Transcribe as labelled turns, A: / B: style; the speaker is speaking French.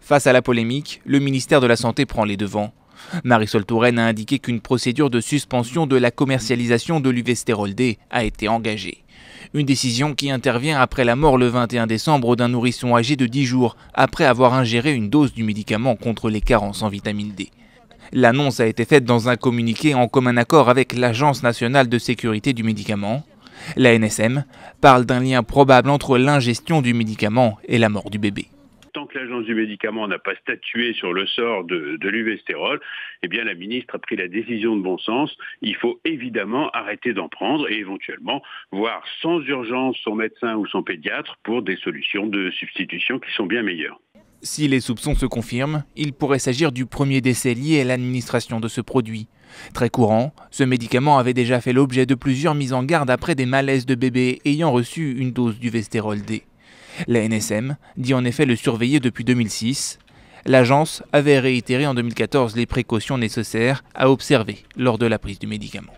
A: Face à la polémique, le ministère de la Santé prend les devants. Marisol Touraine a indiqué qu'une procédure de suspension de la commercialisation de l'uvestérol D a été engagée. Une décision qui intervient après la mort le 21 décembre d'un nourrisson âgé de 10 jours après avoir ingéré une dose du médicament contre les carences en vitamine D. L'annonce a été faite dans un communiqué en commun accord avec l'Agence nationale de sécurité du médicament. La NSM parle d'un lien probable entre l'ingestion du médicament et la mort du bébé
B: tant que l'Agence du médicament n'a pas statué sur le sort de, l'uvestérol, eh bien la ministre a pris la décision de bon sens. Il faut évidemment arrêter d'en prendre et éventuellement voir sans urgence son médecin ou son pédiatre pour des solutions de substitution qui sont bien meilleures.
A: Si les soupçons se confirment, il pourrait s'agir du premier décès lié à l'administration de ce produit. Très courant, ce médicament avait déjà fait l'objet de plusieurs mises en garde après des malaises de bébés ayant reçu une dose du D. La NSM dit en effet le surveiller depuis 2006. L'agence avait réitéré en 2014 les précautions nécessaires à observer lors de la prise du médicament.